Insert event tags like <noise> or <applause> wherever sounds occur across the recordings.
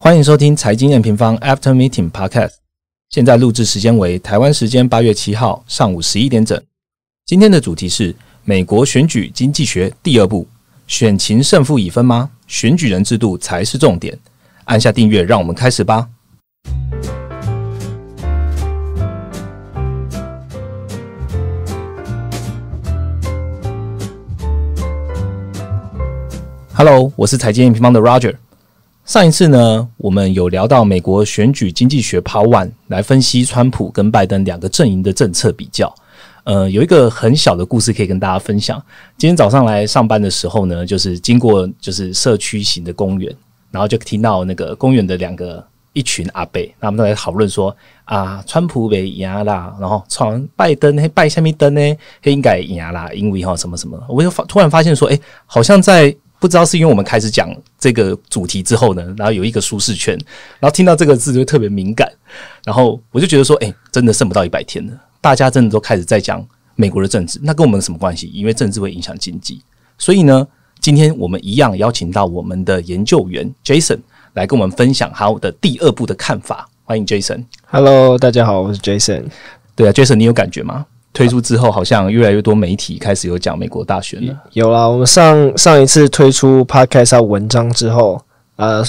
欢迎收听财经验平方 After Meeting Podcast。现在录制时间为台湾时间八月七号上午十一点整。今天的主题是美国选举经济学第二部：选情胜负已分吗？选举人制度才是重点。按下订阅，让我们开始吧。Hello，我是财经硬平方的 Roger。上一次呢，我们有聊到美国选举经济学 Power One 来分析川普跟拜登两个阵营的政策比较。呃，有一个很小的故事可以跟大家分享。今天早上来上班的时候呢，就是经过就是社区型的公园，然后就听到那个公园的两个一群阿伯，他们在讨论说啊，川普被一啦，然后川拜登拜下面登呢，黑应该一啦，因为哈什么什么，我就发突然发现说，哎，好像在。不知道是因为我们开始讲这个主题之后呢，然后有一个舒适圈，然后听到这个字就特别敏感，然后我就觉得说，哎，真的剩不到一百天了，大家真的都开始在讲美国的政治，那跟我们什么关系？因为政治会影响经济，所以呢，今天我们一样邀请到我们的研究员 Jason 来跟我们分享他的第二步的看法。欢迎 Jason。Hello，大家好，我是 Jason。对啊，Jason，你有感觉吗？推出之后，好像越来越多媒体开始有讲美国大选了。有啦，我们上上一次推出 podcast 文章之后，呃，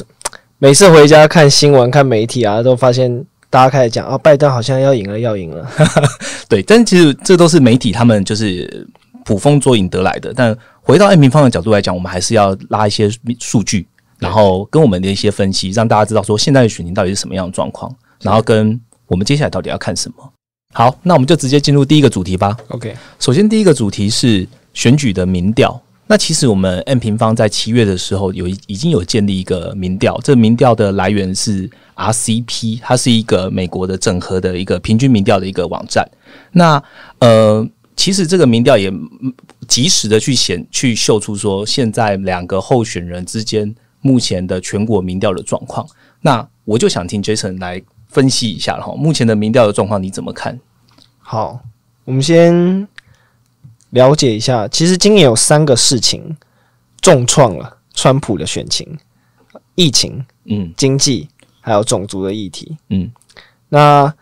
每次回家看新闻、看媒体啊，都发现大家开始讲啊，拜登好像要赢了，要赢了。<laughs> 对，但其实这都是媒体他们就是捕风捉影得来的。但回到爱平方的角度来讲，我们还是要拉一些数据，然后跟我们的一些分析，让大家知道说现在的选情到底是什么样的状况，然后跟我们接下来到底要看什么。好，那我们就直接进入第一个主题吧。OK，首先第一个主题是选举的民调。那其实我们 M 平方在七月的时候有已经有建立一个民调，这民调的来源是 RCP，它是一个美国的整合的一个平均民调的一个网站。那呃，其实这个民调也及时的去显去秀出说现在两个候选人之间目前的全国民调的状况。那我就想听 Jason 来分析一下哈，目前的民调的状况你怎么看？好，我们先了解一下。其实今年有三个事情重创了川普的选情：疫情、嗯，经济，还有种族的议题。嗯，那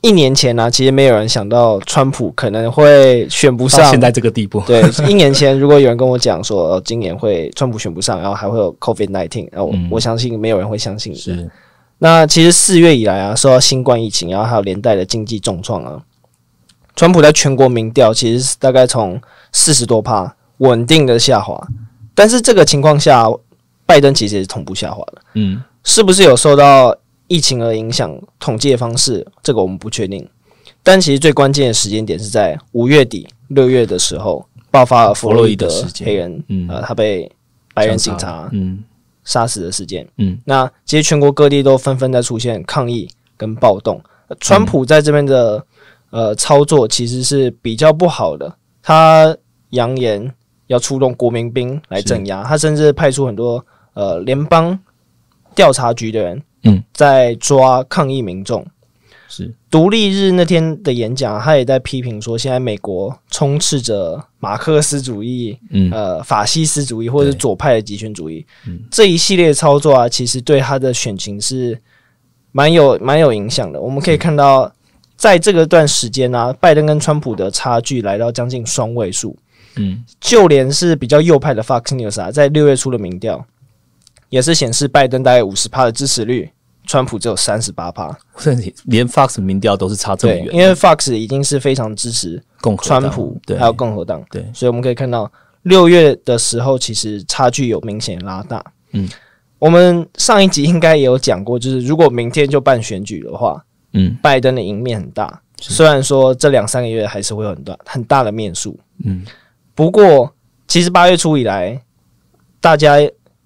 一年前呢，其实没有人想到川普可能会选不上，现在这个地步。对，一年前如果有人跟我讲说今年会川普选不上，然后还会有 COVID nineteen，然后我相信没有人会相信。是。那其实四月以来啊，受到新冠疫情，然后还有连带的经济重创啊。川普在全国民调其实是大概从四十多趴稳定的下滑，但是这个情况下，拜登其实同步下滑的。嗯，是不是有受到疫情的影响？统计的方式，这个我们不确定。但其实最关键的时间点是在五月底六月的时候爆发了佛洛伊德黑人，嗯，呃，他被白人警察，嗯，杀死的事件。嗯，那其实全国各地都纷纷在出现抗议跟暴动，川普在这边的。呃，操作其实是比较不好的。他扬言要出动国民兵来镇压，他甚至派出很多呃联邦调查局的人，嗯，在抓抗议民众。是独立日那天的演讲，他也在批评说，现在美国充斥着马克思主义、呃法西斯主义或者左派的极权主义。这一系列操作啊，其实对他的选情是蛮有蛮有影响的。我们可以看到。在这个段时间呢，拜登跟川普的差距来到将近双位数。嗯，就连是比较右派的 Fox News 啊，在六月初的民调，也是显示拜登大概五十趴的支持率，川普只有三十八趴。甚至连 Fox 民调都是差这么远，因为 Fox 已经是非常支持共和川普还有共和党。对，所以我们可以看到六月的时候，其实差距有明显拉大。嗯，我们上一集应该也有讲过，就是如果明天就办选举的话。嗯，拜登的赢面很大，虽然说这两三个月还是会有很多很大的面数。嗯，不过其实八月初以来，大家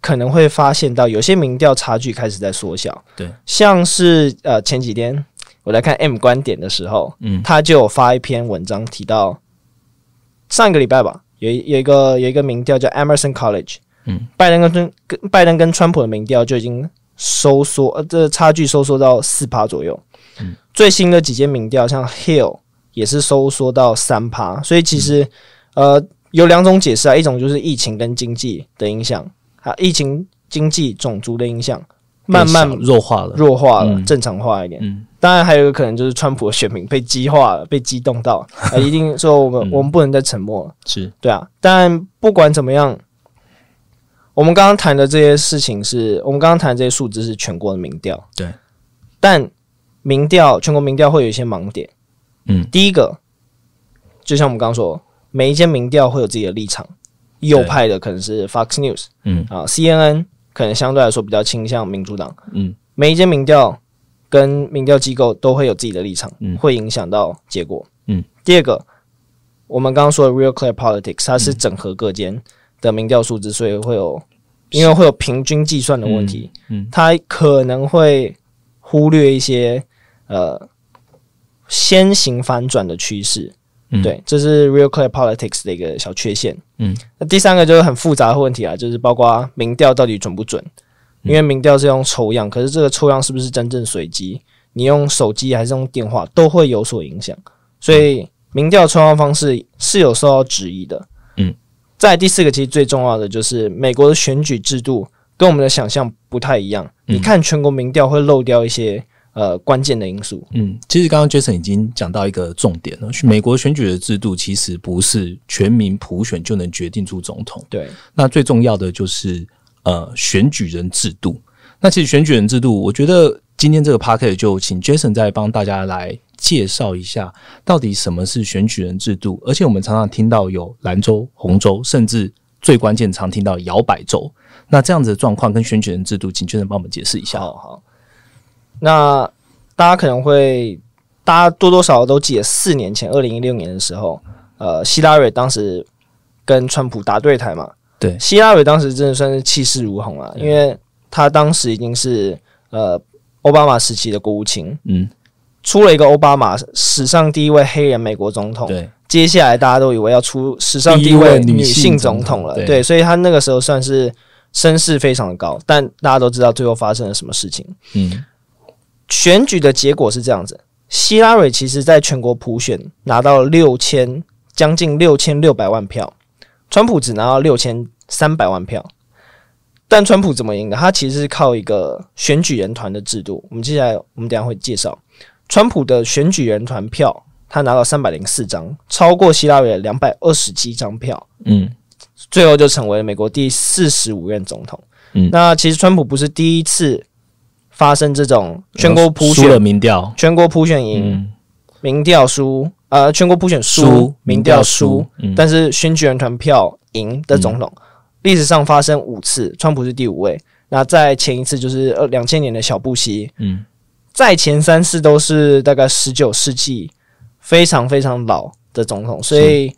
可能会发现到有些民调差距开始在缩小。对，像是呃前几天我来看 M 观点的时候，嗯，他就有发一篇文章提到，上个礼拜吧，有有一个有一个民调叫 Emerson College，嗯，拜登跟跟拜登跟川普的民调就已经收缩，呃，这差距收缩到四趴左右。最新的几间民调，像 Hill 也是收缩到三趴，所以其实呃有两种解释啊，一种就是疫情跟经济的影响，啊，疫情、经济、种族的影响慢慢弱化了，弱化了，正常化一点。嗯，当然还有一个可能就是川普的选民被激化了，被激动到 <laughs> 啊、一定说我们我们不能再沉默了，是对啊。但不管怎么样，我们刚刚谈的这些事情是我们刚刚谈这些数字是全国的民调，对，但。民调全国民调会有一些盲点，嗯，第一个，就像我们刚刚说，每一间民调会有自己的立场，右派的可能是 Fox News，嗯啊，CNN 可能相对来说比较倾向民主党，嗯，每一间民调跟民调机构都会有自己的立场，嗯，会影响到结果，嗯，第二个，我们刚刚说的 Real Clear Politics，它是整合各间的民调数字，所以会有因为会有平均计算的问题，嗯，它可能会忽略一些。呃，先行反转的趋势，对，这是 real clear politics 的一个小缺陷。嗯，那第三个就是很复杂的问题啊，就是包括民调到底准不准，因为民调是用抽样，可是这个抽样是不是真正随机？你用手机还是用电话都会有所影响，所以民调抽样方式是有受到质疑的。嗯，在第四个，其实最重要的就是美国的选举制度跟我们的想象不太一样。你看全国民调会漏掉一些。呃，关键的因素。嗯，其实刚刚 Jason 已经讲到一个重点了。美国选举的制度其实不是全民普选就能决定出总统。对，那最重要的就是呃选举人制度。那其实选举人制度，我觉得今天这个 packet 就请 Jason 再帮大家来介绍一下，到底什么是选举人制度。而且我们常常听到有兰州、红州，甚至最关键常听到摇摆州。那这样子的状况跟选举人制度，请 Jason 帮我们解释一下。好。那大家可能会，大家多多少少都记得四年前，二零一六年的时候，呃，希拉蕊当时跟川普打对台嘛。对，希拉蕊当时真的算是气势如虹啊，因为他当时已经是呃奥巴马时期的国务卿，嗯，出了一个奥巴马史上第一位黑人美国总统。对，接下来大家都以为要出史上第一位女性总统了，对，所以他那个时候算是声势非常的高，但大家都知道最后发生了什么事情。嗯。选举的结果是这样子：希拉里其实在全国普选拿到六千将近六千六百万票，川普只拿到六千三百万票。但川普怎么赢的？他其实是靠一个选举人团的制度。我们接下来我们等下会介绍川普的选举人团票，他拿到三百零四张，超过希拉里两百二十七张票。嗯，最后就成为美国第四十五任总统。嗯，那其实川普不是第一次。发生这种全国普选，民调全国普选赢，民调输啊，全国普选输，民调输，但是选举人团票赢的总统，历史上发生五次，川普是第五位。那在前一次就是呃两千年的小布希，嗯，在前三次都是大概十九世纪非常非常老的总统，所以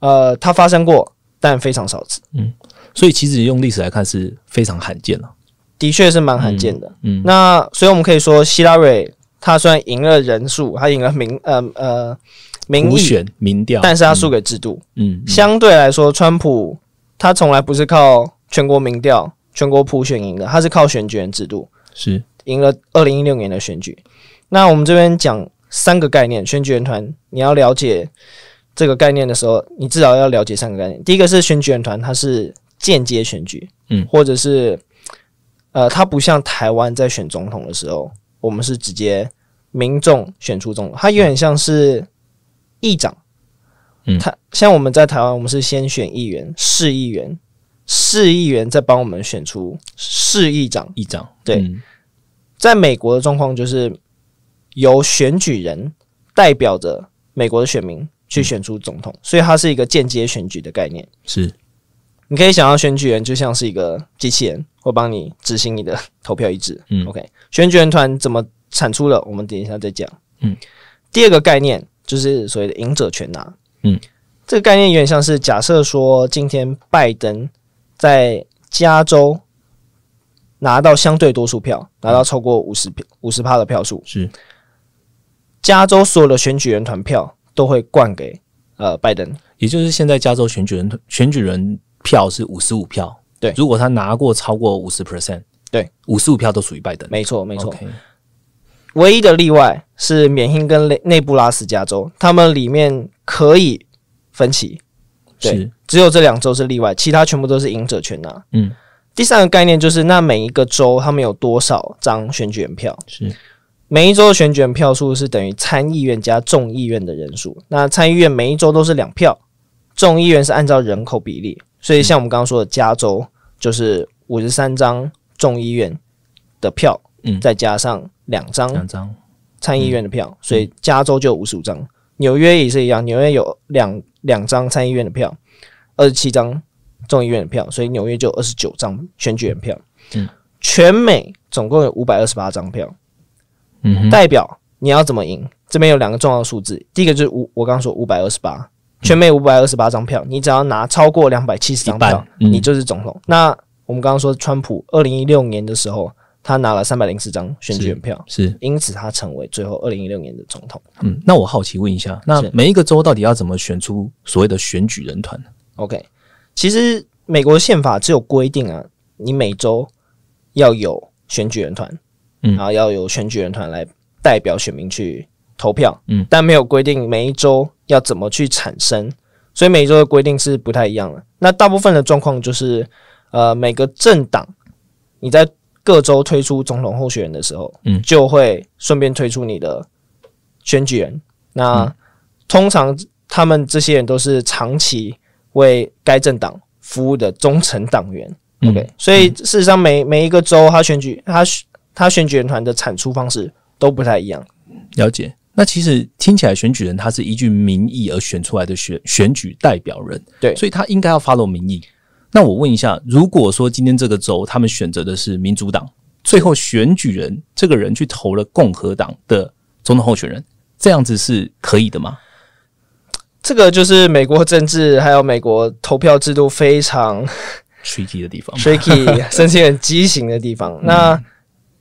呃，他发生过，但非常少次，嗯，所以其实用历史来看是非常罕见了。的确是蛮罕见的。嗯，那所以我们可以说，希拉蕊他虽然赢了人数，他赢了名呃呃民意选民调，但是他输给制度。嗯，相对来说，川普他从来不是靠全国民调、全国普选赢的，他是靠选举人制度是赢了二零一六年的选举。那我们这边讲三个概念，选举人团，你要了解这个概念的时候，你至少要了解三个概念。第一个是选举人团，它是间接选举，嗯，或者是。呃，它不像台湾在选总统的时候，我们是直接民众选出总统，它有点像是议长。嗯，它像我们在台湾，我们是先选议员、市议员、市议员再帮我们选出市议长、议长。对，在美国的状况就是由选举人代表着美国的选民去选出总统，所以它是一个间接选举的概念。是。你可以想象选举人就像是一个机器人，会帮你执行你的投票意志。嗯，OK，选举人团怎么产出的，我们等一下再讲。嗯，第二个概念就是所谓的赢者全拿。嗯，这个概念有点像是假设说，今天拜登在加州拿到相对多数票，拿到超过五十票、五十趴的票数，是加州所有的选举人团票都会灌给呃拜登。也就是现在加州选举人团选举人。票是五十五票，对。如果他拿过超过五十 percent，对，五十五票都属于拜登。没错，没错。唯一的例外是缅因跟内内布拉斯加州，他们里面可以分歧。对，只有这两州是例外，其他全部都是赢者全拿。嗯。第三个概念就是，那每一个州他们有多少张选举人票？是每一州的选举人票数是等于参议院加众议院的人数。那参议院每一州都是两票，众议院是按照人口比例。所以，像我们刚刚说的，加州就是五十三张众议院的票，嗯，再加上两张两张参议院的票，所以加州就五十五张。纽约也是一样，纽约有两两张参议院的票，二十七张众议院的票，所以纽约就二十九张选举人票。嗯，全美总共有五百二十八张票。嗯，代表你要怎么赢？这边有两个重要数字，第一个就是五，我刚刚说五百二十八。全美五百二十八张票，你只要拿超过两百七十张票，你就是总统。那我们刚刚说，川普二零一六年的时候，他拿了三百零四张选举人票，是因此他成为最后二零一六年的总统。嗯，那我好奇问一下，那每一个州到底要怎么选出所谓的选举人团？OK，其实美国宪法只有规定啊，你每周要有选举人团，然后要有选举人团来代表选民去投票。嗯，但没有规定每一周。要怎么去产生？所以每一州的规定是不太一样的。那大部分的状况就是，呃，每个政党你在各州推出总统候选人的时候，嗯，就会顺便推出你的选举人。那通常他们这些人都是长期为该政党服务的忠诚党员。OK，所以事实上每每一个州他选举他他选举人团的产出方式都不太一样。了解。那其实听起来，选举人他是依据民意而选出来的选选举代表人，对，所以他应该要 follow 民意。那我问一下，如果说今天这个州他们选择的是民主党，最后选举人这个人去投了共和党的总统候选人，这样子是可以的吗？这个就是美国政治还有美国投票制度非常 <laughs> tricky 的地方，tricky、<laughs> 身至很畸形的地方。那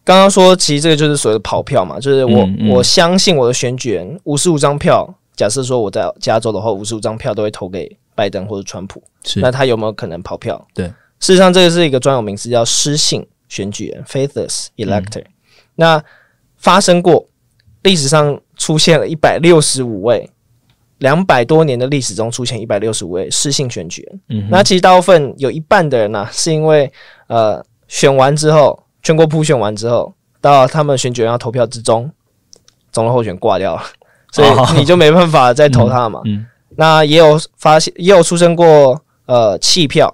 刚刚说，其实这个就是所谓的跑票嘛，就是我我相信我的选举人五十五张票，假设说我在加州的话，五十五张票都会投给拜登或者川普，是那他有没有可能跑票？对，事实上这个是一个专有名词叫失信选举人 （faithless elector）。那发生过历史上出现了一百六十五位，两百多年的历史中出现一百六十五位失信选举人。嗯，那其实大部分有一半的人呢，是因为呃选完之后。全国普选完之后，到他们选举人要投票之中，总统候选挂掉了，<laughs> 所以你就没办法再投他嘛。嗯，那也有发现，也有出生过呃弃票，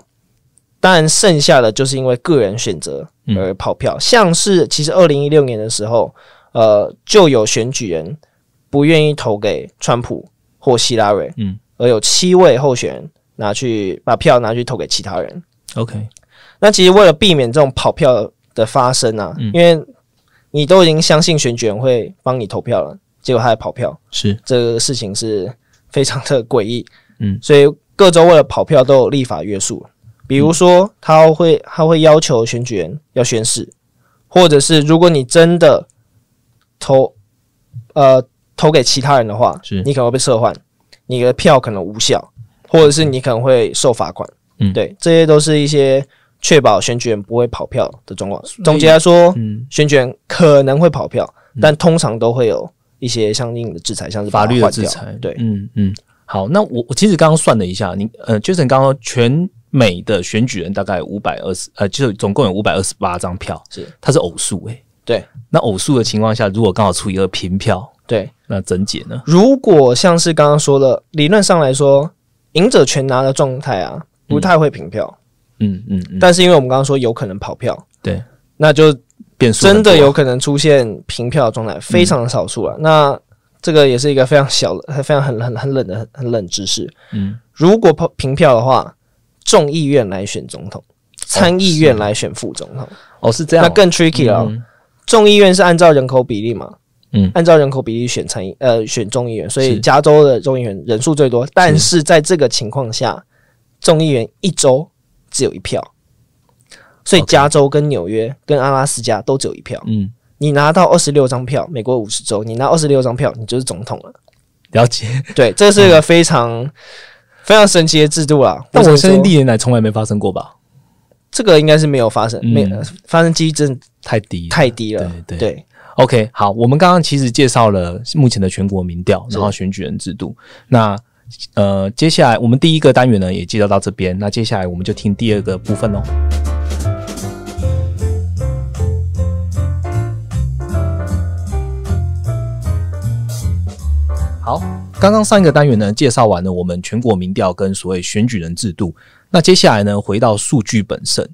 但剩下的就是因为个人选择而跑票，像是其实二零一六年的时候，呃，就有选举人不愿意投给川普或希拉瑞，嗯，而有七位候选人拿去把票拿去投给其他人。OK，那其实为了避免这种跑票。的发生啊，因为你都已经相信选举人会帮你投票了，结果他还跑票，是这个事情是非常的诡异。嗯，所以各州为了跑票都有立法约束，比如说他会他会要求选举人要宣誓，或者是如果你真的投呃投给其他人的话，是你可能会被撤换，你的票可能无效，或者是你可能会受罚款。嗯，对，这些都是一些。确保选举人不会跑票的状况。总结来说，选举人可能会跑票，但通常都会有一些相应的制裁，像是法律的制裁。对，嗯嗯。好，那我我其实刚刚算了一下，你呃，Jason 刚刚全美的选举人大概五百二十，呃，就是总共有五百二十八张票，是它是偶数哎。对。那偶数的情况下，如果刚好出一个平票，对，那怎解呢？如果像是刚刚说的，理论上来说，赢者全拿的状态啊，不太会平票。嗯嗯，但是因为我们刚刚说有可能跑票，对，那就真的有可能出现平票的状态，非常的少数了。那这个也是一个非常小、的、非常很很很冷的很冷知识。嗯，如果跑平票的话，众议院来选总统，参议院来选副总统。哦，是这样，那更 tricky 了。众议院是按照人口比例嘛？嗯，按照人口比例选参议呃选众议员，所以加州的众议员人数最多。但是在这个情况下，众议员一周。只有一票，所以加州跟纽约跟阿拉斯加都只有一票。嗯，你拿到二十六张票，美国五十州，你拿二十六张票，你就是总统了。了解，对，这是一个非常非常神奇的制度啊！但我相信历年来从来没发生过吧？这个应该是没有发生，没发生几率真的太低，太低了。对对对，OK，好，我们刚刚其实介绍了目前的全国民调，然后选举人制度，那。呃，接下来我们第一个单元呢也介绍到这边，那接下来我们就听第二个部分喽。好，刚刚上一个单元呢介绍完了我们全国民调跟所谓选举人制度，那接下来呢回到数据本身，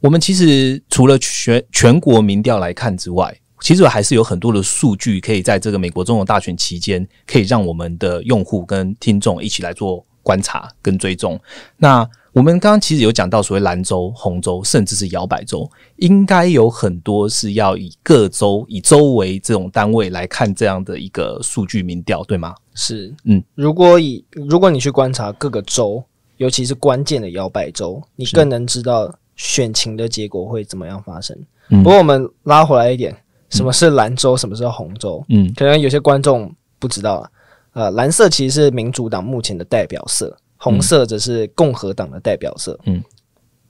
我们其实除了全全国民调来看之外。其实还是有很多的数据可以在这个美国总统大选期间，可以让我们的用户跟听众一起来做观察跟追踪。那我们刚刚其实有讲到所谓蓝州、红州，甚至是摇摆州，应该有很多是要以各州以州为这种单位来看这样的一个数据民调，对吗？是，嗯。如果以如果你去观察各个州，尤其是关键的摇摆州，你更能知道选情的结果会怎么样发生。不过我们拉回来一点。什么是兰州？什么是红州？嗯，可能有些观众不知道啊。呃，蓝色其实是民主党目前的代表色，红色则是共和党的代表色。嗯，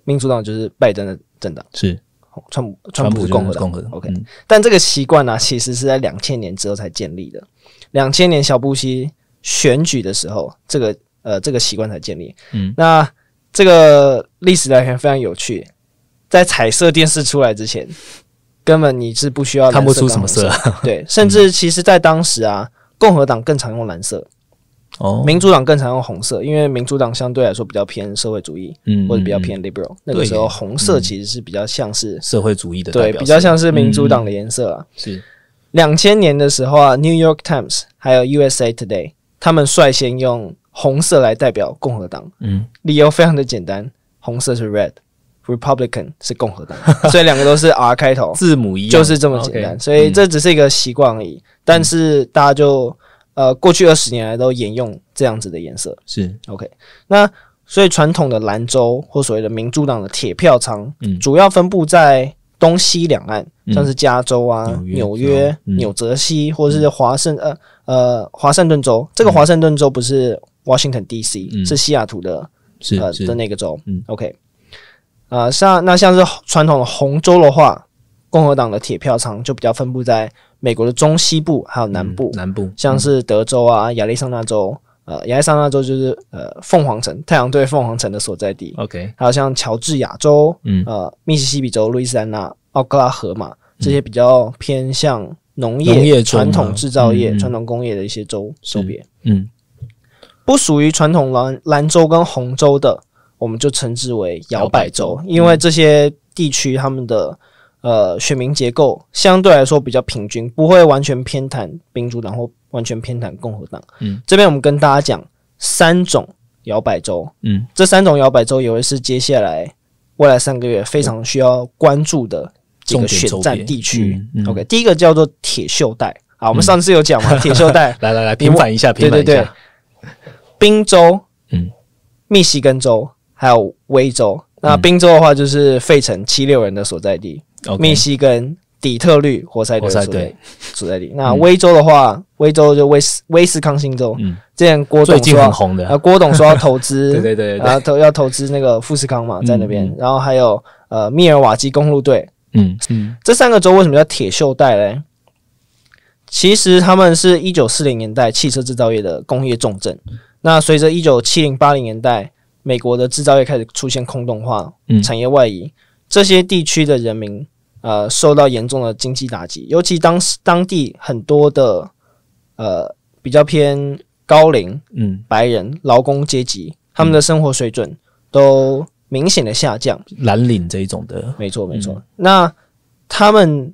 民主党就是拜登的政党。是，川川普共和党。O.K. 但这个习惯呢，其实是在两千年之后才建立的。两千年小布希选举的时候，这个呃这个习惯才建立。嗯，那这个历史来看非常有趣，在彩色电视出来之前。根本你是不需要看不出什么色，对，<laughs> 甚至其实，在当时啊，共和党更常用蓝色，哦，民主党更常用红色，因为民主党相对来说比较偏社会主义，嗯，或者比较偏 liberal。那个时候，红色其实是比较像是社会主义的，对，比较像是民主党的颜色啊。是两千年的时候啊，《New York Times》还有《USA Today》，他们率先用红色来代表共和党，嗯，理由非常的简单，红色是 red。Republican 是共和党，<laughs> 所以两个都是 R 开头，字母一就是这么简单。所以这只是一个习惯而已，但是大家就呃过去二十年来都沿用这样子的颜色是 OK。那所以传统的兰州或所谓的民主党的铁票仓，嗯，主要分布在东西两岸，像是加州啊、纽约、纽泽西或者是华盛呃呃华盛顿州。这个华盛顿州不是 Washington D.C.，是西雅图的，是呃的那个州，嗯，OK。啊，像那像是传统的红州的话，共和党的铁票仓就比较分布在美国的中西部还有南部，南部像是德州啊、亚利桑那州，呃，亚利桑那州就是呃凤凰城、太阳队、凤凰城的所在地。OK，还有像乔治亚州、嗯，呃，密西西比州、路易斯安那、奥克拉荷马这些比较偏向农业、传统制造业、传统工业的一些州周边。嗯，不属于传统蓝蓝州跟红州的。我们就称之为摇摆州，因为这些地区他们的呃选民结构相对来说比较平均，不会完全偏袒民主党或完全偏袒共和党。嗯，这边我们跟大家讲三种摇摆州。嗯，这三种摇摆州也会是接下来未来三个月非常需要关注的几个选战地区。OK，第一个叫做铁锈带。啊，我们上次有讲吗？<laughs> 铁锈带。来来来，平反一下，平反一下。对对对。宾州，嗯，密西根州。还有威州，那宾州的话就是费城七六人的所在地，密西根底特律活塞队所在地。那威州的话，威州就威斯威斯康星州。嗯，最近郭董说要投资，对对对对，然后投要投资那个富士康嘛，在那边。然后还有呃密尔瓦基公路队。嗯嗯，这三个州为什么叫铁锈带嘞？其实他们是1940年代汽车制造业的工业重镇。那随着197080年代。美国的制造业开始出现空洞化，嗯，产业外移，这些地区的人民，呃，受到严重的经济打击，尤其当当地很多的，呃，比较偏高龄，嗯，白人劳工阶级，他们的生活水准都明显的下降，蓝领这一种的，没错没错。那他们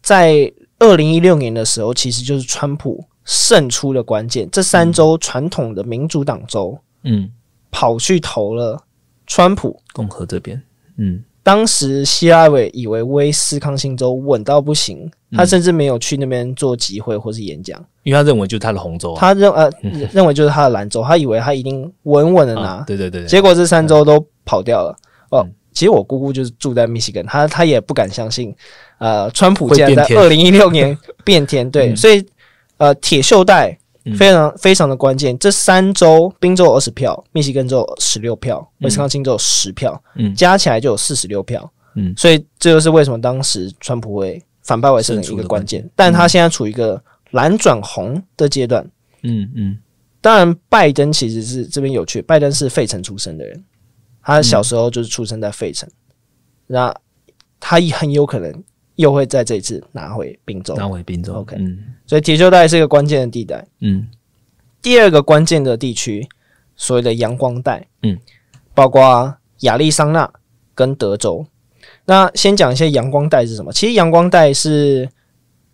在二零一六年的时候，其实就是川普胜出的关键，这三州传统的民主党州，嗯。跑去投了川普共和这边，嗯，当时希拉里以为威斯康星州稳到不行，他甚至没有去那边做集会或是演讲，因为他认为就是他的红州，他认呃 <laughs> 认为就是他的蓝州，他以为他一定稳稳的拿，<laughs> 对对对，结果这三州都跑掉了。哦，其实我姑姑就是住在密西根，她她也不敢相信，呃，川普竟然在 <laughs> 二零一六年变天，对，所以呃铁锈带。非常非常的关键，这三州：宾州二十票，密西根州十六票，威斯康星州十票，嗯，加起来就有四十六票。嗯，所以这就是为什么当时川普会反败为胜的一个关键。但他现在处于一个蓝转红的阶段。嗯嗯，当然，拜登其实是这边有趣，拜登是费城出生的人，他小时候就是出生在费城，那他也很有可能。又会在这一次拿回滨州，拿回滨州。OK，嗯，所以铁锈带是一个关键的地带。嗯，第二个关键的地区，所谓的阳光带，嗯，包括亚利桑那跟德州。那先讲一下阳光带是什么？其实阳光带是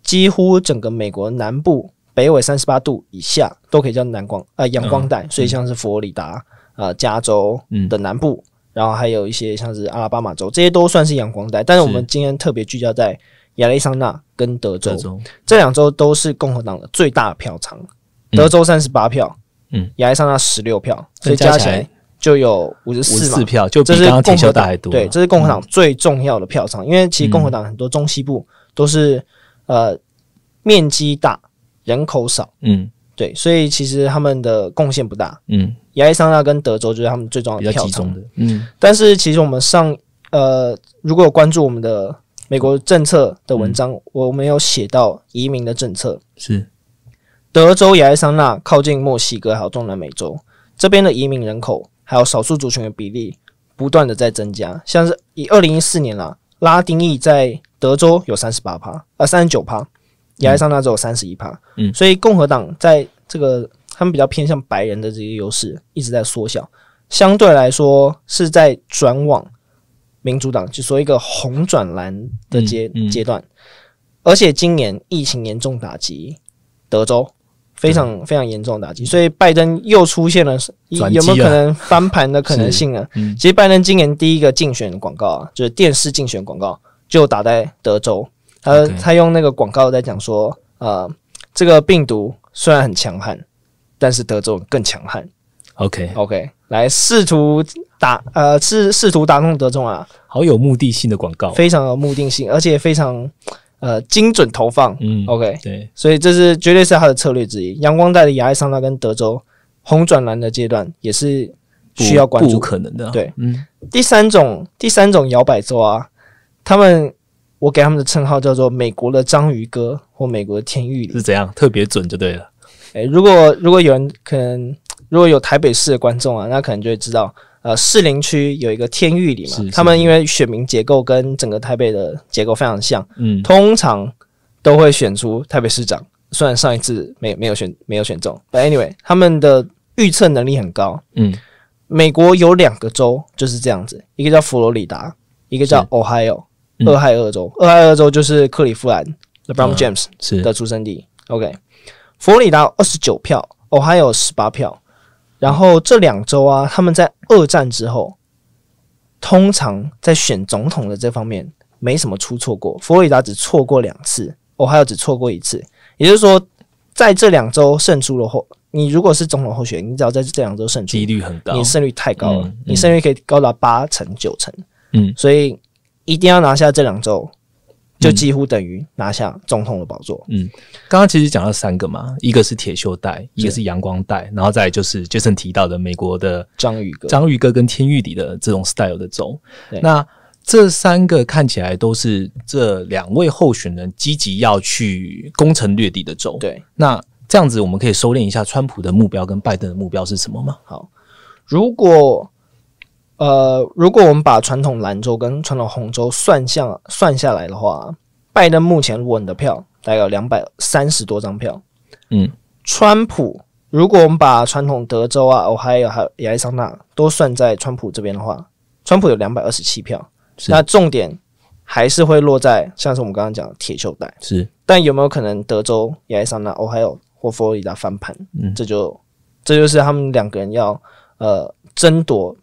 几乎整个美国南部，北纬三十八度以下都可以叫南光啊阳光带，所以像是佛罗里达啊、加州的南部。然后还有一些像是阿拉巴马州，这些都算是阳光带。但是我们今天特别聚焦在亚利桑那跟德州这两州，都是共和党的最大票仓。德州三十八票，嗯，亚利桑那十六票，所以加起来就有五十四票，就比刚刚民主还多。对，这是共和党最重要的票仓，因为其实共和党很多中西部都是呃面积大、人口少，嗯，对，所以其实他们的贡献不大，嗯。亚利桑那跟德州就是他们最重要的票仓的，嗯，但是其实我们上呃，如果有关注我们的美国政策的文章，我们有写到移民的政策。是，德州、亚利桑那靠近墨西哥还有中南美洲这边的移民人口还有少数族群的比例不断的在增加，像是以二零一四年啦，拉丁裔在德州有三十八趴，啊三十九趴，亚利桑那只有三十一趴，嗯，所以共和党在这个。他们比较偏向白人的这些优势一直在缩小，相对来说是在转往民主党，就说一个红转蓝的阶阶段。而且今年疫情严重打击德州，非常非常严重打击，所以拜登又出现了有没有可能翻盘的可能性呢？<laughs> 其实拜登今年第一个竞选广告啊，就是电视竞选广告就打在德州，他他用那个广告在讲说，呃，这个病毒虽然很强悍。但是德州更强悍，OK OK，来试图打呃，试试图打动德州啊，好有目的性的广告，非常有目的性，而且非常呃精准投放，嗯，OK，对，所以这是绝对是他的策略之一。阳光带的亚利桑那跟德州红转蓝的阶段也是需要关注，可能的，对，嗯，第三种第三种摇摆州啊，他们我给他们的称号叫做美国的章鱼哥或美国的天域”，是怎样特别准就对了。哎，如果如果有人可能，如果有台北市的观众啊，那可能就会知道，呃，士林区有一个天域里嘛，他们因为选民结构跟整个台北的结构非常像，嗯，通常都会选出台北市长，虽然上一次没没有选没有选中，b u t anyway，他们的预测能力很高，嗯，美国有两个州就是这样子，一个叫佛罗里达，一个叫 Ohio，俄亥俄州，俄亥俄州就是克利夫兰，Lebron James 是的出生地，OK。佛罗里达二十九票，哦还有十八票，然后这两周啊，他们在二战之后，通常在选总统的这方面没什么出错过，佛罗里达只错过两次，哦还有只错过一次，也就是说在这两周胜出的后，你如果是总统候选，你只要在这两周胜出，几率很高，你胜率太高了，你胜率可以高达八成九成，嗯，所以一定要拿下这两周。就几乎等于拿下总统的宝座。嗯，刚刚其实讲了三个嘛，一个是铁锈带，一个是阳光带，然后再就是杰森提到的美国的章鱼哥、章鱼哥跟天域里的这种 style 的州。那这三个看起来都是这两位候选人积极要去攻城略地的州。对，那这样子我们可以收敛一下，川普的目标跟拜登的目标是什么吗？好，如果。呃，如果我们把传统兰州跟传统红州算下算下来的话，拜登目前稳的票大概有两百三十多张票。嗯，川普，如果我们把传统德州啊、Ohio 还有亚利桑那都算在川普这边的话，川普有两百二十七票。那重点还是会落在像是我们刚刚讲铁锈带。是，但有没有可能德州、亚利桑那、Ohio 或佛罗里达翻盘？嗯，这就这就是他们两个人要呃争夺。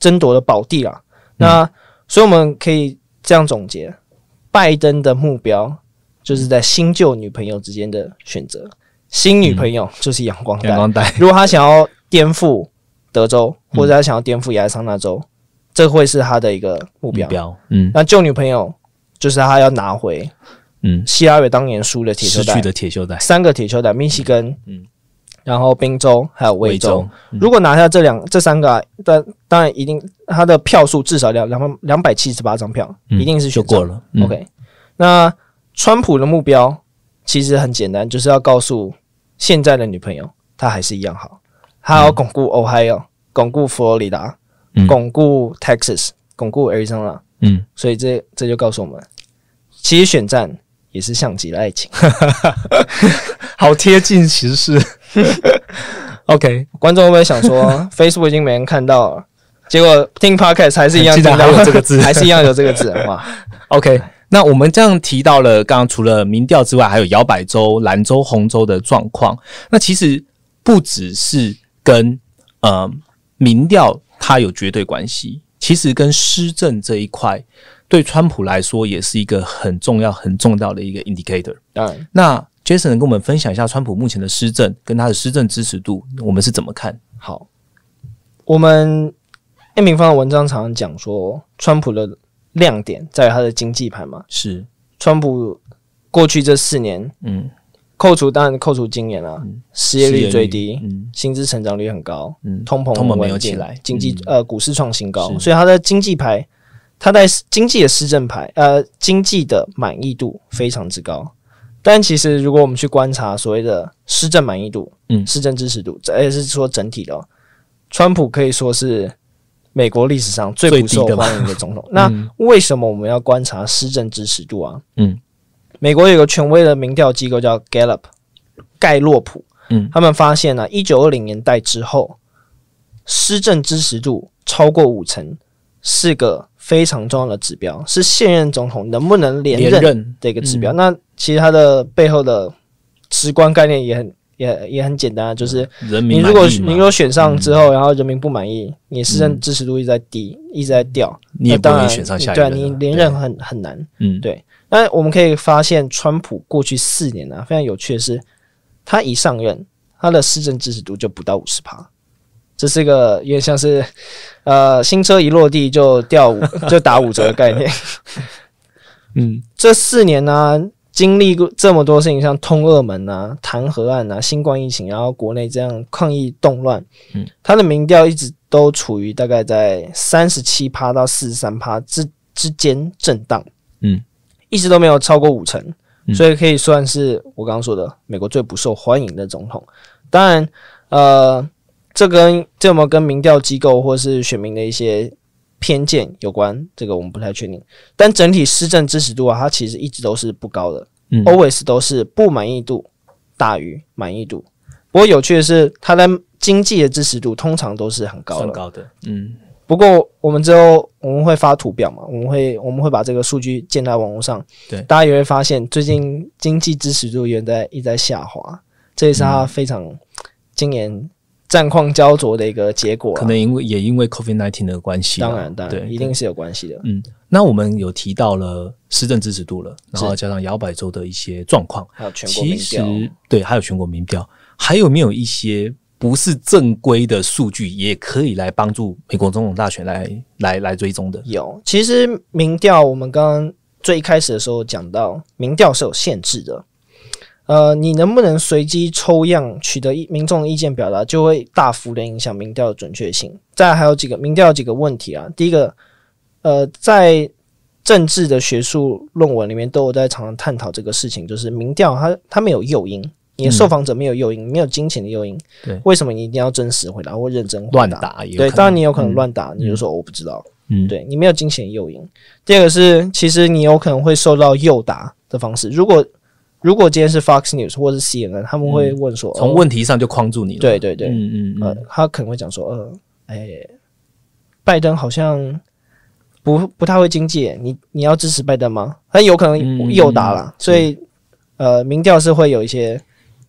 争夺的宝地啊，那所以我们可以这样总结：拜登的目标就是在新旧女朋友之间的选择。新女朋友就是阳光带，如果他想要颠覆德州，或者他想要颠覆亚利桑那州，这会是他的一个目标。嗯，那旧女朋友就是他要拿回，嗯，希拉里当年输的铁锈带，失去的铁锈带，三个铁锈带，密西根，嗯。然后宾州还有威州，如果拿下这两这三个，但当然一定他的票数至少两两两百七十八张票，一定是选过了。OK，那川普的目标其实很简单，就是要告诉现在的女朋友他还是一样好，他要巩固 Ohio，巩固佛罗里达，巩固 Texas，巩固 Arizona。嗯，所以这这就告诉我们，其实选战。也是像极了爱情，<laughs> 好贴近实是。<laughs> OK，观众会不会想说，<laughs> Facebook 已经没人看到了？结果听 Podcast 还是一样，现在有这个字，还是一样有这个字哇 o k 那我们这样提到了，刚刚除了民调之外，还有摇摆州、兰州、红州的状况。那其实不只是跟嗯民调它有绝对关系，其实跟施政这一块。对川普来说也是一个很重要、很重要的一个 indicator。然，那 Jason 能跟我们分享一下川普目前的施政跟他的施政支持度，我们是怎么看好？我们艾明方的文章常常讲说，川普的亮点在他的经济牌嘛？是川普过去这四年，嗯，扣除当然扣除今年了，失业率最低，嗯，薪资成长率很高，嗯，通膨通膨没有起来，经济呃股市创新高，所以他的经济牌。他在经济的施政牌，呃，经济的满意度非常之高。但其实，如果我们去观察所谓的施政满意度，嗯，施政支持度，这也是说整体的，川普可以说是美国历史上最不受欢迎的总统。那为什么我们要观察施政支持度啊？嗯，美国有个权威的民调机构叫 Gallup，盖洛普，嗯，他们发现呢，一九二零年代之后，施政支持度超过五成四个。非常重要的指标是现任总统能不能连任的一个指标。那其实它的背后的直观概念也很、也、也很简单，就是人你如果你如果选上之后，然后人民不满意，你施政支持度一直在低，一直在掉。你当然选上，对，你连任很很难。嗯，对。那我们可以发现，川普过去四年啊，非常有趣的是，他一上任，他的施政支持度就不到五十趴。这是一个有点像是，呃，新车一落地就掉五 <laughs> 就打五折的概念。<laughs> 嗯，这四年呢，经历过这么多事情，像通俄门啊、弹劾案啊、新冠疫情，然后国内这样抗议动乱，嗯，他的民调一直都处于大概在三十七趴到四十三趴之之间震荡，嗯，一直都没有超过五成，所以可以算是我刚刚说的美国最不受欢迎的总统。当然，呃。这跟这么跟民调机构或是选民的一些偏见有关，这个我们不太确定。但整体施政支持度啊，它其实一直都是不高的，always 都是不满意度大于满意度。不过有趣的是，它在经济的支持度通常都是很高的，很高的。嗯。不过我们之后我们会发图表嘛，我们会我们会把这个数据建在网络上，对大家也会发现最近经济支持度也在一直在下滑，这也是他非常今年。战况焦灼的一个结果，可能因为也因为 COVID nineteen 的关系，当然，然，一定是有关系的。嗯，那我们有提到了市政支持度了，然后加上摇摆州的一些状况，还有全国民调，对，还有全国民调，还有没有一些不是正规的数据，也可以来帮助美国总统大选来来来追踪的？有，其实民调，我们刚刚最开始的时候讲到，民调是有限制的。呃，你能不能随机抽样取得一民众意见表达，就会大幅的影响民调的准确性。再还有几个民调几个问题啊？第一个，呃，在政治的学术论文里面都有在常常探讨这个事情，就是民调它它没有诱因，你受访者没有诱因，没有金钱的诱因，对，为什么你一定要真实回答或认真？乱打也对，当然你有可能乱打，你就说我不知道，嗯，对你没有金钱诱因。第二个是，其实你有可能会受到诱答的方式，如果。如果今天是 Fox News 或是 CNN，他们会问说：“从问题上就框住你。”了。对对对，嗯嗯，呃，他可能会讲说：“呃，哎，拜登好像不不太会经济，你你要支持拜登吗？”他有可能又答了，所以呃，民调是会有一些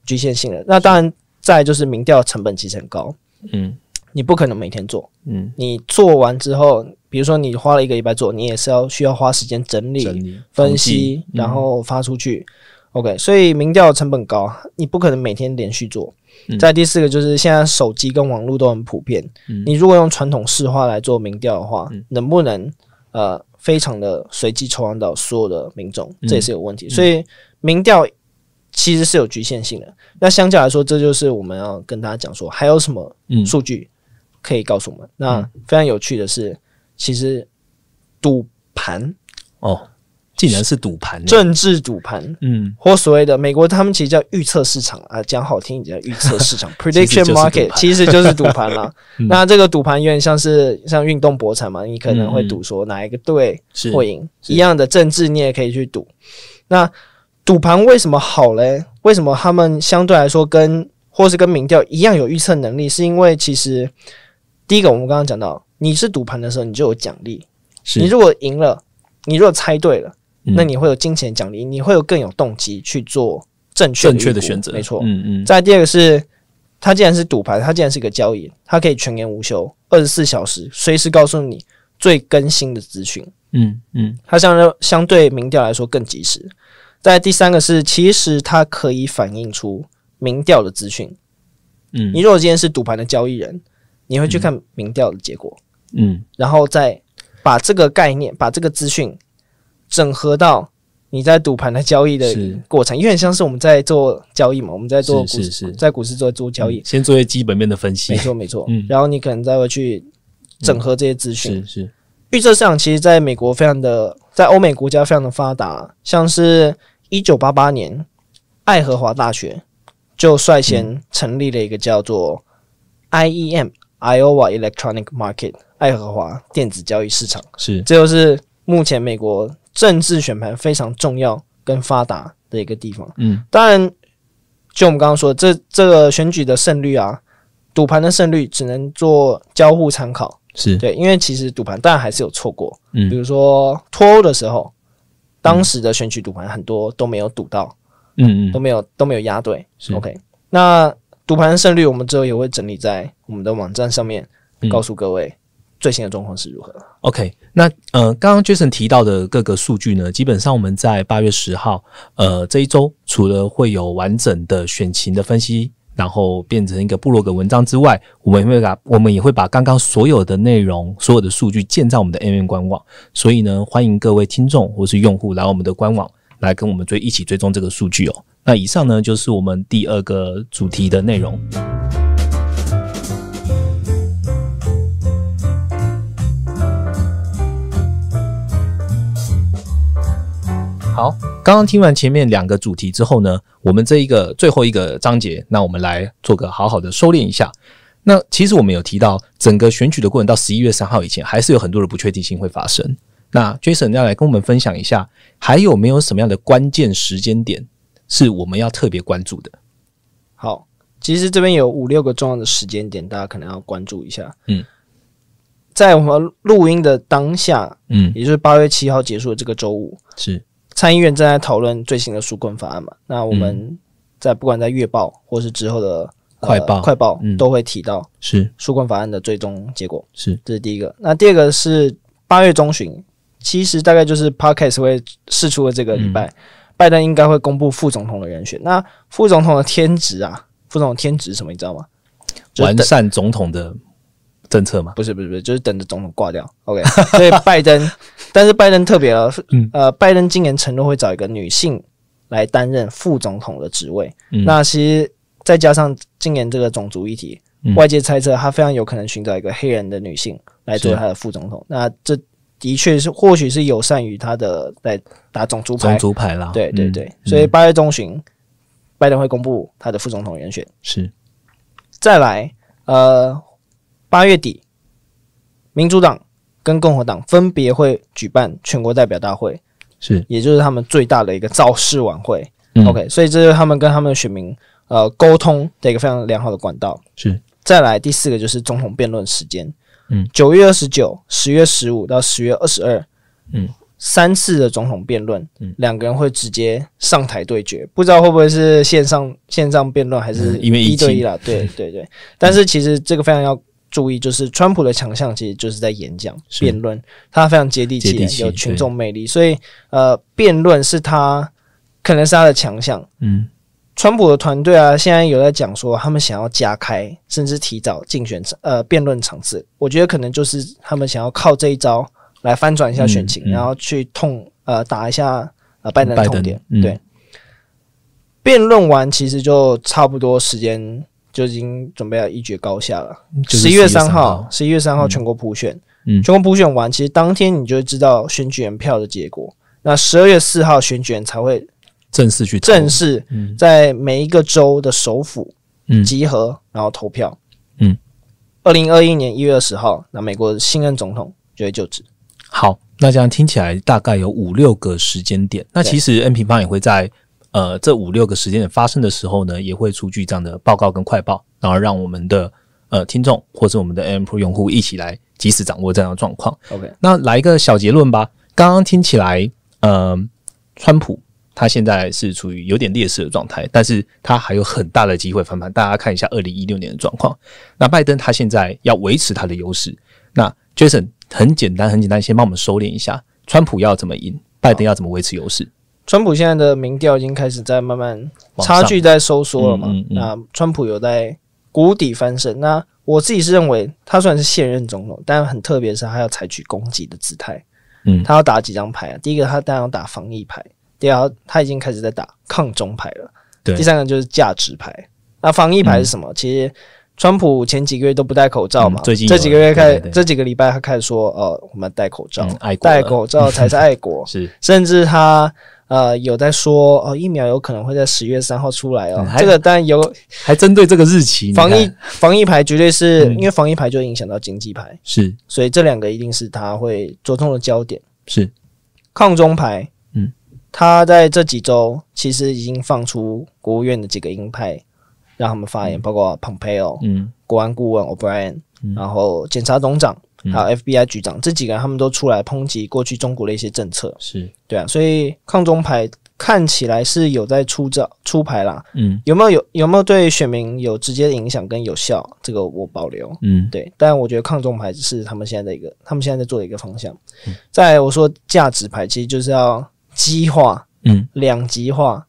局限性的。那当然，再就是民调成本其实很高，嗯，你不可能每天做，嗯，你做完之后，比如说你花了一个礼拜做，你也是要需要花时间整理、分析，然后发出去。OK，所以民调成本高，你不可能每天连续做。再第四个就是现在手机跟网络都很普遍，你如果用传统市话来做民调的话，能不能呃非常的随机抽样到所有的民众？这也是有问题。所以民调其实是有局限性的。那相较来说，这就是我们要跟大家讲说，还有什么数据可以告诉我们？那非常有趣的是，其实赌盘哦。竟然是赌盘，政治赌盘，嗯，或所谓的美国他们其实叫预测市场啊，讲好听一点叫预测市场 <laughs> （prediction market），其实就是赌盘啦。<laughs> 那这个赌盘有点像是像运动博彩嘛，你可能会赌说哪一个队会赢，一样的政治你也可以去赌。那赌盘为什么好嘞？为什么他们相对来说跟或是跟民调一样有预测能力？是因为其实第一个，我们刚刚讲到，你是赌盘的时候，你就有奖励，你如果赢了，你如果猜对了。那你会有金钱奖励，你会有更有动机去做正确的选择，没错。嗯嗯。再第二个是，它既然是赌牌，它既然是一个交易，它可以全年无休，二十四小时随时告诉你最更新的资讯。嗯嗯。它相对相对民调来说更及时。再第三个是，其实它可以反映出民调的资讯。嗯。你如果今天是赌盘的交易人，你会去看民调的结果。嗯。然后再把这个概念，把这个资讯。整合到你在赌盘的交易的过程，因为像是我们在做交易嘛，我们在做是是，在股市做做交易，先做一些基本面的分析，没错没错，嗯，然后你可能再会去整合这些资讯，是是。预测市场其实在美国非常的，在欧美国家非常的发达，像是一九八八年，爱荷华大学就率先成立了一个叫做 IEM（Iowa Electronic Market） 爱荷华电子交易市场，是，这就是目前美国。政治选盘非常重要跟发达的一个地方，嗯，当然，就我们刚刚说，这这个选举的胜率啊，赌盘的胜率只能做交互参考，是对，因为其实赌盘当然还是有错过，嗯，比如说脱欧的时候，当时的选举赌盘很多都没有赌到，嗯嗯，都没有都没有压对，是 OK，那赌盘的胜率我们之后也会整理在我们的网站上面告诉各位。最新的状况是如何？OK，那呃，刚刚 Jason 提到的各个数据呢，基本上我们在八月十号，呃，这一周除了会有完整的选情的分析，然后变成一个部落格文章之外，我们会把我们也会把刚刚所有的内容、所有的数据建在我们的 n m 官网。所以呢，欢迎各位听众或是用户来我们的官网来跟我们追一起追踪这个数据哦。那以上呢就是我们第二个主题的内容。好，刚刚听完前面两个主题之后呢，我们这一个最后一个章节，那我们来做个好好的收敛一下。那其实我们有提到，整个选举的过程到十一月三号以前，还是有很多的不确定性会发生。那 Jason 要来跟我们分享一下，还有没有什么样的关键时间点是我们要特别关注的？好，其实这边有五六个重要的时间点，大家可能要关注一下。嗯，在我们录音的当下，嗯，也就是八月七号结束的这个周五，是。参议院正在讨论最新的输管法案嘛？那我们在不管在月报或是之后的快报快报都会提到是输管法案的最终结果是这是第一个。那第二个是八月中旬，其实大概就是 Parkett 会试出的这个礼拜，拜登应该会公布副总统的人选。那副总统的天职啊，副总统天职什么？你知道吗？完善总统的。政策吗？不是不是不是，就是等着总统挂掉。OK，<laughs> 所以拜登，<laughs> 但是拜登特别了，呃，拜登今年承诺会找一个女性来担任副总统的职位。那其实再加上今年这个种族议题，外界猜测他非常有可能寻找一个黑人的女性来做他的副总统。那这的确是，或许是友善于他的在打种族牌。种族牌啦。对对对。所以八月中旬，拜登会公布他的副总统人选。是。再来，呃。八月底，民主党跟共和党分别会举办全国代表大会，是，也就是他们最大的一个造势晚会。OK，所以这是他们跟他们的选民呃沟通的一个非常良好的管道。是，再来第四个就是总统辩论时间，嗯，九月二十九、十月十五到十月二十二，嗯，三次的总统辩论，两个人会直接上台对决，不知道会不会是线上线上辩论，还是因为一对一啦？对对对，但是其实这个非常要。注意，就是川普的强项其实就是在演讲、辩论，他非常接地气，有群众魅力，所以呃，辩论是他可能是他的强项。嗯，川普的团队啊，现在有在讲说他们想要加开，甚至提早竞选场呃辩论场次，我觉得可能就是他们想要靠这一招来翻转一下选情，然后去痛呃打一下呃拜登痛点。对，辩论完其实就差不多时间。就已经准备要一决高下了。十一月三号，十一月三号全国普选，嗯，全国普选完，其实当天你就知道选举人票的结果。那十二月四号选举人才会正式去正式在每一个州的首府集合，然后投票。嗯，二零二一年一月二十号，那美国新任总统就会就职。好，那这样听起来大概有五六个时间点。那其实 N 平方也会在。呃，这五六个时间点发生的时候呢，也会出具这样的报告跟快报，然后让我们的呃听众或者我们的 AM Pro 用户一起来及时掌握这样的状况。OK，那来一个小结论吧。刚刚听起来，嗯，川普他现在是处于有点劣势的状态，但是他还有很大的机会翻盘。大家看一下2016年的状况。那拜登他现在要维持他的优势。那 Jason 很简单，很简单，先帮我们收敛一下。川普要怎么赢？拜登要怎么维持优势？川普现在的民调已经开始在慢慢差距在收缩了嘛？那川普有在谷底翻身。那我自己是认为他虽然是现任总统，但很特别是他要采取攻击的姿态。嗯，他要打几张牌啊？第一个他当然要打防疫牌，第二他已经开始在打抗中牌了。对，第三个就是价值牌。那防疫牌是什么？其实川普前几个月都不戴口罩嘛，最近这几个月开这几个礼拜他开始说呃我们戴口罩，戴口罩才是爱国。<laughs> 是，甚至他。呃，有在说哦，疫苗有可能会在十月三号出来哦。这个，但有还针对这个日期，防疫防疫牌绝对是因为防疫牌就影响到经济牌，是，所以这两个一定是他会着重的焦点。是，抗中牌，嗯，他在这几周其实已经放出国务院的几个鹰派，让他们发言，包括蓬佩奥，嗯，国安顾问 o b O'Brien，然后检察总长。还有 FBI 局长，这几个他们都出来抨击过去中国的一些政策，是对啊，所以抗中牌看起来是有在出招、出牌啦。嗯，有没有有有没有对选民有直接影响跟有效？这个我保留。嗯，对，但我觉得抗中牌是他们现在的一个，他们现在在做的一个方向。再我说价值牌，其实就是要激化，嗯，两极化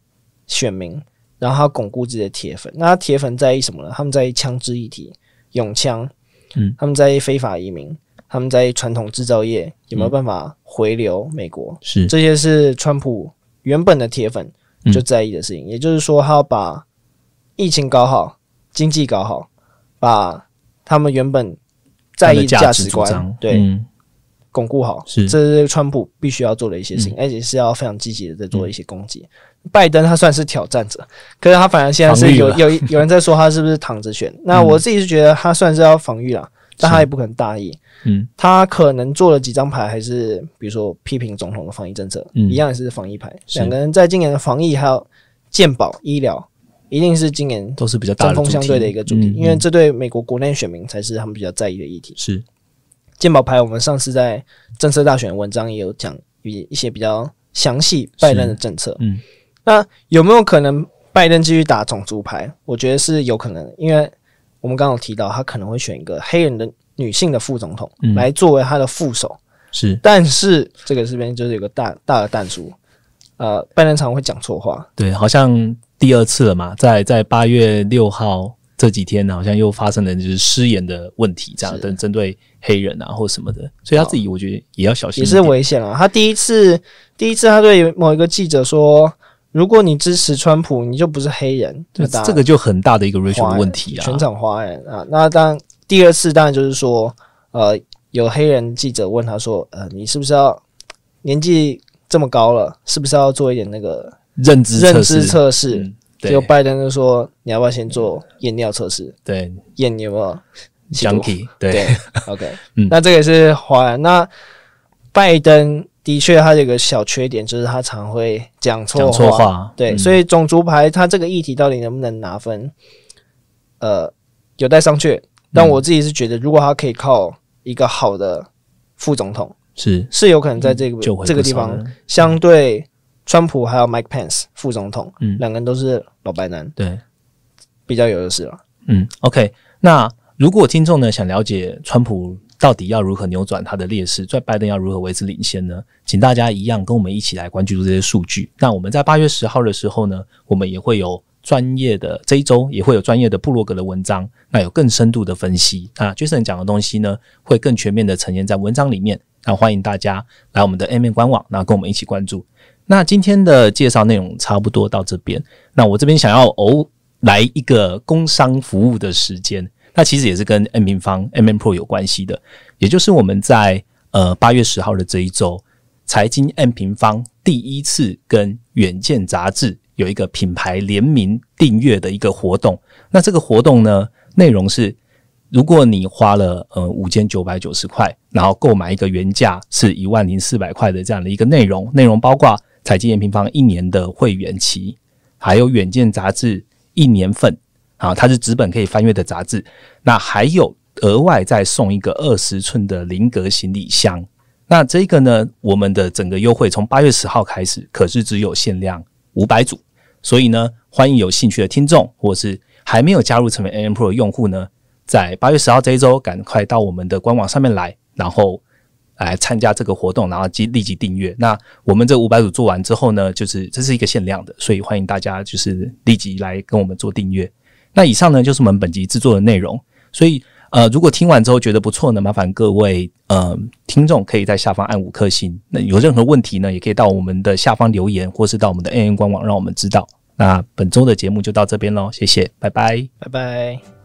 选民，然后巩固自己的铁粉。那铁粉在意什么呢？他们在意枪支议题，用枪。嗯，他们在非法移民，他们在传统制造业有没有办法回流美国？是这些是川普原本的铁粉就在意的事情，也就是说，他要把疫情搞好，经济搞好，把他们原本在意价值观，对。巩固好是，这是川普必须要做的一些事情，而且是要非常积极的在做一些攻击。拜登他算是挑战者，可是他反而现在是有有有人在说他是不是躺着选？<laughs> 那我自己是觉得他算是要防御了，但他也不可能大意。嗯，他可能做了几张牌，还是比如说批评总统的防疫政策，一样也是防疫牌。两个人在今年的防疫还有健保医疗，一定是今年都是比较针锋相对的一个主题，因为这对美国国内选民才是他们比较在意的议题。是。鉴保牌，我们上次在政策大选文章也有讲，比一些比较详细拜登的政策。嗯，那有没有可能拜登继续打种族牌？我觉得是有可能，因为我们刚刚提到他可能会选一个黑人的女性的副总统来作为他的副手。是，但是这个这边就是有个大大的弹珠。呃，拜登常会讲错话，对，好像第二次了嘛，在在八月六号。这几天好像又发生了就是失言的问题，这样等针对黑人啊或什么的，所以他自己我觉得也要小心，也是危险啊。他第一次，第一次他对某一个记者说：“如果你支持川普，你就不是黑人。”这个就很大的一个 racial 问题啊，全场哗然啊。那当第二次，当然就是说，呃，有黑人记者问他说：“呃，你是不是要年纪这么高了，是不是要做一点那个认知认知测试？”就拜登就说，你要不要先做验尿测试？对，验你有没有降体？对，OK。<laughs> 那这个是华人。那拜登的确他有个小缺点，就是他常会讲错话。对，所以种族牌他这个议题到底能不能拿分？呃，有待商榷。但我自己是觉得，如果他可以靠一个好的副总统，是是有可能在这个这个地方相对。川普还有 Mike Pence 副总统，嗯，两个人都是老白男，对，比较有优势了。嗯，OK，那如果听众呢想了解川普到底要如何扭转他的劣势，在拜登要如何维持领先呢？请大家一样跟我们一起来关注这些数据。那我们在八月十号的时候呢，我们也会有专业的这一周也会有专业的布洛格的文章，那有更深度的分析。那 Jason 讲的东西呢，会更全面的呈现在文章里面。那欢迎大家来我们的 AMN 官网，那跟我们一起关注。那今天的介绍内容差不多到这边。那我这边想要偶来一个工商服务的时间，那其实也是跟 M 平方 M M Pro 有关系的，也就是我们在呃八月十号的这一周，财经 M 平方第一次跟远见杂志有一个品牌联名订阅的一个活动。那这个活动呢，内容是如果你花了呃五千九百九十块，然后购买一个原价是一万零四百块的这样的一个内容，内容包括。财经年平方一年的会员期，还有远见杂志一年份，啊，它是纸本可以翻阅的杂志。那还有额外再送一个二十寸的菱格行李箱。那这个呢，我们的整个优惠从八月十号开始，可是只有限量五百组。所以呢，欢迎有兴趣的听众，或者是还没有加入成为 AM Pro 的用户呢，在八月十号这一周赶快到我们的官网上面来，然后。来参加这个活动，然后即立即订阅。那我们这五百组做完之后呢，就是这是一个限量的，所以欢迎大家就是立即来跟我们做订阅。那以上呢就是我们本集制作的内容。所以呃，如果听完之后觉得不错呢，麻烦各位呃听众可以在下方按五颗星。那有任何问题呢，也可以到我们的下方留言，或是到我们的 A N 官网让我们知道。那本周的节目就到这边喽，谢谢，拜拜，拜拜。